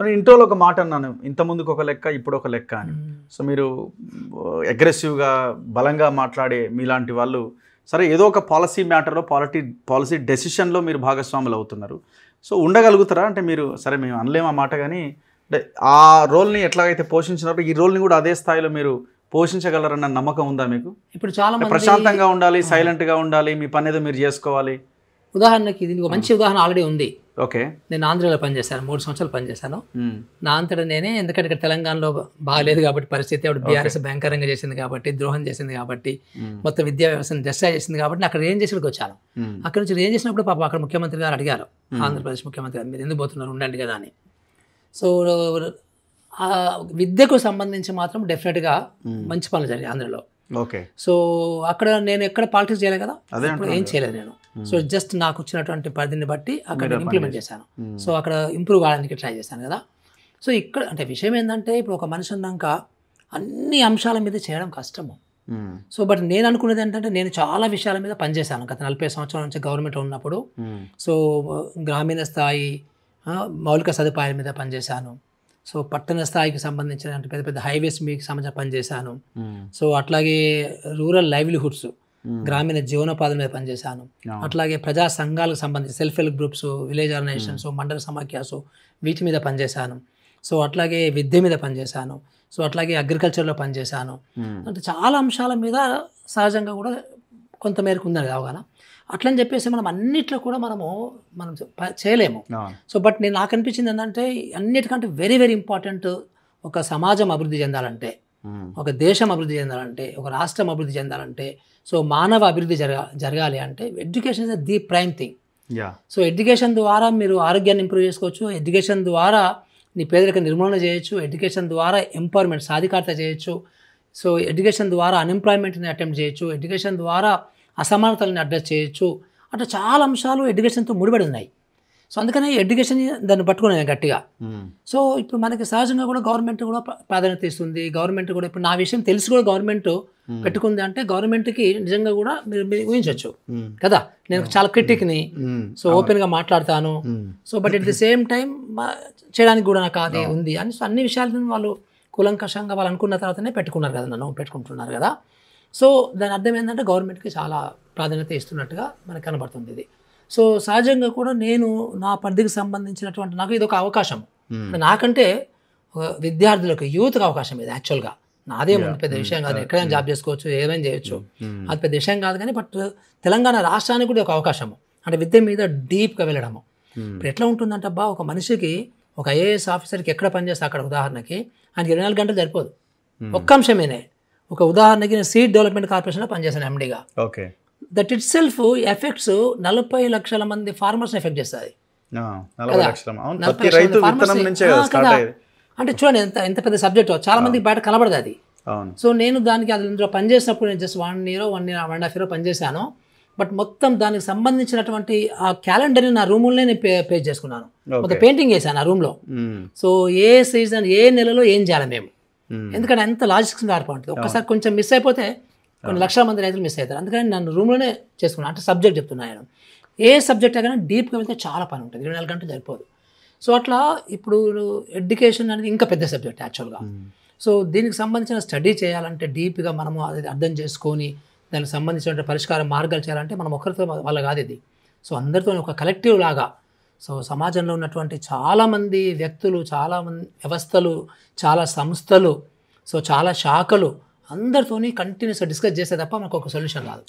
So నేను ఒక మాట అన్నాను ముందుకు ఒక లెక్క ఇప్పుడు ఒక లెక్క అని సో మీరు అగ్రెసివ్గా బలంగా మాట్లాడే మీలాంటి వాళ్ళు సరే ఏదో ఒక పాలసీ మ్యాటర్లో పాలిటీ పాలసీ డెసిషన్లో మీరు భాగస్వాములు అవుతున్నారు సో ఉండగలుగుతారా అంటే మీరు సరే మేము అనలేము ఆ మాట కానీ ఆ రోల్ని ఎట్లాగైతే పోషించినప్పుడు ఈ రోల్ని కూడా అదే స్థాయిలో మీరు పోషించగలరన్న నమ్మకం ఉందా మీకు ఇప్పుడు చాలా ప్రశాంతంగా ఉండాలి సైలెంట్గా ఉండాలి మీ పని ఏదో మీరు చేసుకోవాలి ఉదాహరణకి ఇది మంచి ఉదాహరణ ఆల్రెడీ ఉంది ఓకే నేను ఆంధ్రలో పనిచేశాను మూడు సంవత్సరాలు పనిచేశాను నా అంతటా నేనే ఎందుకంటే ఇక్కడ తెలంగాణలో బాగాలేదు కాబట్టి పరిస్థితి అప్పుడు బీఆర్ఎస్ భయంకరంగా చేసింది కాబట్టి ద్రోహం చేసింది కాబట్టి మొత్తం విద్యా వ్యవస్థను జస్టా చేసింది కాబట్టి అక్కడ ఏం చేసి వచ్చాను అక్కడ నుంచి ఏం చేసినప్పుడు పాప అక్కడ ముఖ్యమంత్రి గారు అడిగారు ఆంధ్రప్రదేశ్ ముఖ్యమంత్రి గారు మీరు ఎందుకు పోతున్నారు ఉండండి కదా అని సో విద్యకు సంబంధించి మాత్రం డెఫినెట్గా మంచి పనులు జరిగాయి ఆంధ్రలో ఓకే సో అక్కడ నేను ఎక్కడ పాలిటిక్స్ చేయలేదు కదా ఏం చేయలేదు నేను hmm. సో జస్ట్ నాకు వచ్చినటువంటి పరిధిని బట్టి అక్కడ ఇంప్లిమెంట్ చేశాను hmm. సో అక్కడ ఇంప్రూవ్ అవ్వడానికి ట్రై చేశాను కదా సో ఇక్కడ అంటే విషయం ఏంటంటే ఇప్పుడు ఒక మనిషి ఉన్నాక అన్ని అంశాల మీద చేయడం కష్టము hmm. సో బట్ నేను అనుకునేది ఏంటంటే నేను చాలా విషయాల మీద పనిచేశాను గత నలభై సంవత్సరాల నుంచి గవర్నమెంట్ ఉన్నప్పుడు సో గ్రామీణ స్థాయి మౌలిక సదుపాయాల మీద పనిచేశాను సో పట్టణ స్థాయికి సంబంధించిన పెద్ద పెద్ద హైవేస్ మీకు సంబంధించిన పనిచేశాను సో అట్లాగే రూరల్ లైవ్లీహుడ్స్ గ్రామీణ జీవనోపాధి మీద పనిచేశాను అట్లాగే ప్రజా సంఘాలకు సంబంధించి self help groups village organisations mandal సమాఖ్యాసు వీటి మీద పనిచేశాను సో అట్లాగే విద్య మీద పనిచేశాను సో అట్లాగే అగ్రికల్చర్లో పనిచేశాను అంటే చాలా అంశాల మీద సహజంగా కూడా కొంతమేరకు ఉందని అవగాహన అట్లని చెప్పేసి మనం అన్నిట్లో కూడా మనము మనం చేయలేము సో బట్ నేను నాకు అనిపించింది ఏంటంటే అన్నిటికంటే వెరీ వెరీ ఇంపార్టెంట్ ఒక సమాజం అభివృద్ధి చెందాలంటే ఒక దేశం అభివృద్ధి చెందాలంటే ఒక రాష్ట్రం అభివృద్ధి చెందాలంటే సో మానవ అభివృద్ధి జరగా జరగాలి అంటే education is the prime thing so education ద్వారా మీరు ఆరోగ్యాన్ని ఇంప్రూవ్ చేసుకోవచ్చు ఎడ్యుకేషన్ ద్వారా నీ పేదరిక నిర్మూలన చేయొచ్చు ఎడ్యుకేషన్ ద్వారా ఎంపవర్మెంట్ సాధికారత చేయొచ్చు సో ఎడ్యుకేషన్ ద్వారా అన్ఎంప్లాయ్మెంట్ని అటెంప్ట్ చేయొచ్చు ఎడ్యుకేషన్ ద్వారా అసమానతల్ని అడ్రస్ చేయొచ్చు అట్లా చాలా అంశాలు ఎడ్యుకేషన్తో ముడిపడి ఉన్నాయి సో అందుకనే ఎడ్యుకేషన్ దాన్ని పట్టుకున్నాను గట్టిగా సో ఇప్పుడు మనకి సహజంగా కూడా గవర్నమెంట్ కూడా ప్రాధాన్యత ఇస్తుంది గవర్నమెంట్ కూడా ఇప్పుడు నా విషయం తెలిసి కూడా గవర్నమెంట్ పెట్టుకుంది అంటే గవర్నమెంట్కి నిజంగా కూడా మీరు ఊహించవచ్చు కదా నేను చాలా క్రిటిక్ని సో ఓపెన్గా మాట్లాడతాను so but at the same time చేయడానికి కూడా నాకు అదే ఉంది అని అన్ని విషయాలను వాళ్ళు కులంకషంగా వాళ్ళు అనుకున్న తర్వాతనే పెట్టుకున్నారు కదా నన్ను పెట్టుకుంటున్నారు కదా సో దాని అర్థం ఏంటంటే గవర్నమెంట్కి చాలా ప్రాధాన్యత ఇస్తున్నట్టుగా మనకు కనబడుతుంది ఇది సో సహజంగా కూడా నేను నా పరిధికి సంబంధించినటువంటి నాకు ఇది ఒక అవకాశం నాకంటే విద్యార్థులకు యూత్కి అవకాశం ఇది యాక్చువల్గా నాదే ముందు పెద్ద hmm. విషయం కాదు ఎక్కడైనా జాబ్ hmm. చేసుకోవచ్చు ఏమైనా చేయొచ్చు hmm. అది పెద్ద విషయం కాదు కానీ బట్ తెలంగాణ రాష్ట్రానికి కూడా ఒక అవకాశము అంటే విద్య మీద డీప్గా వెళ్ళడము ఇప్పుడు ఎట్లా ఉంటుందంటే అబ్బా ఒక మనిషికి ఒక ఐఏఎస్ ఆఫీసర్కి ఎక్కడ పనిచేస్తే అక్కడ ఉదాహరణకి ఆయనకి ఇరవై నాలుగు గంటలు సరిపోదు ఒక్క అంశమేనే ఒక ఉదాహరణకి నేను సీడ్ డెవలప్మెంట్ కార్పొరేషన్లో పనిచేశాను ఎండిగా okay that itself affects నలభై లక్షల మంది ఫార్మర్స్ ఎఫెక్ట్ చేస్తుంది అంటే చూడండి ఎంత ఎంత పెద్ద సబ్జెక్ట్ చాలా మందికి బయట కనబడదు అది సో నేను దానికి అది ఇందులో పనిచేసినప్పుడు నేను just one year one year one and half year పనిచేశాను బట్ మొత్తం దానికి సంబంధించినటువంటి ఆ క్యాలెండర్ని నా రూమ్లోనే నేను పే చేసుకున్నాను మొత్తం పెయింటింగ్ చేశాను ఆ రూమ్లో సో ఏ సీజన్ ఏ నెలలో ఏం చేయాలి మేము ఎందుకంటే ఎంత లాజిక్స్ ఉంటుంది ఒక్కసారి కొంచెం మిస్ అయిపోతే కొన్ని లక్షల మంది రైతులు మిస్ అవుతారు అందుకని నన్ను రూమ్లోనే చేసుకున్నాను అంటే సబ్జెక్ట్ చెప్తున్నాను ఏ సబ్జెక్ట్ అయినా డీప్గా వెళ్తే చాలా పని ఉంటుంది ఇరవై నాలుగు గంటలు సరిపోదు సో అట్లా ఇప్పుడు ఎడ్యుకేషన్ అనేది ఇంకా పెద్ద సబ్జెక్ట్ యాక్చువల్గా సో దీనికి సంబంధించిన స్టడీ చేయాలంటే డీప్గా మనము అది అర్థం చేసుకొని దానికి సంబంధించిన పరిష్కార మార్గాలు చేయాలంటే మనం ఒకరితో వాళ్ళ కాదు ఇది సో అందరితో ఒక కలెక్టివ్ లాగా సో సమాజంలో ఉన్నటువంటి చాలామంది వ్యక్తులు చాలామంది వ్యవస్థలు చాలా సంస్థలు సో చాలా శాఖలు అందరితోని కంటిన్యూస్గా డిస్కస్ చేస్తే తప్ప మనకు ఒక సొల్యూషన్ రాదు